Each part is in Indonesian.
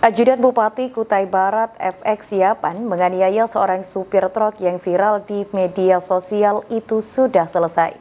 Ajudan Bupati Kutai Barat FX Yapan menganiaya seorang supir truk yang viral di media sosial itu sudah selesai.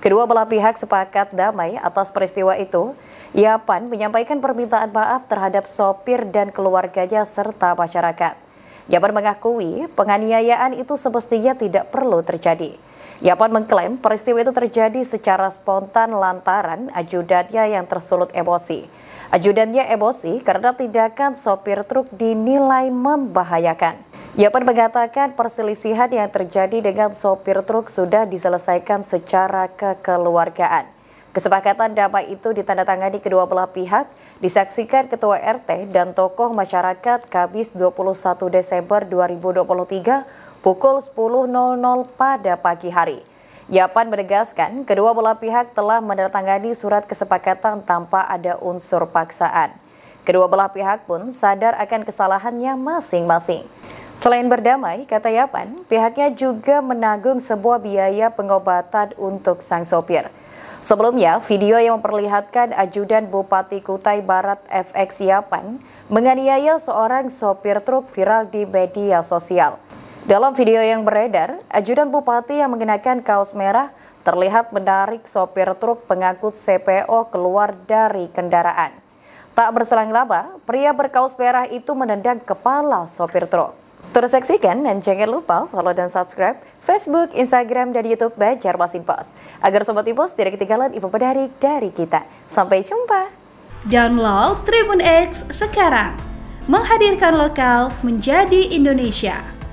Kedua belah pihak sepakat damai atas peristiwa itu. Yapan menyampaikan permintaan maaf terhadap sopir dan keluarganya serta masyarakat. Yapan mengakui penganiayaan itu semestinya tidak perlu terjadi. Yapan mengklaim peristiwa itu terjadi secara spontan lantaran ajudannya yang tersulut emosi. Ajudannya emosi karena tindakan sopir truk dinilai membahayakan. Ia pun mengatakan perselisihan yang terjadi dengan sopir truk sudah diselesaikan secara kekeluargaan. Kesepakatan damai itu ditandatangani kedua belah pihak, disaksikan Ketua RT dan tokoh masyarakat Kamis 21 Desember 2023 pukul 10.00 pada pagi hari. Yapan menegaskan kedua belah pihak telah menandatangani surat kesepakatan tanpa ada unsur paksaan. Kedua belah pihak pun sadar akan kesalahannya masing-masing. Selain berdamai, kata Yapan, pihaknya juga menanggung sebuah biaya pengobatan untuk sang sopir. Sebelumnya, video yang memperlihatkan ajudan Bupati Kutai Barat FX Yapan menganiaya seorang sopir truk viral di media sosial. Dalam video yang beredar, ajudan bupati yang mengenakan kaos merah terlihat menarik sopir truk pengangkut CPO keluar dari kendaraan. Tak berselang lama, pria berkaos merah itu menendang kepala sopir truk. Terus saksikan dan jangan lupa follow dan subscribe Facebook, Instagram, dan Youtube Bajar Masin Post. Agar Sobat Ipos tidak ketinggalan info menarik dari kita. Sampai jumpa! Download Tribun X sekarang. Menghadirkan lokal menjadi Indonesia.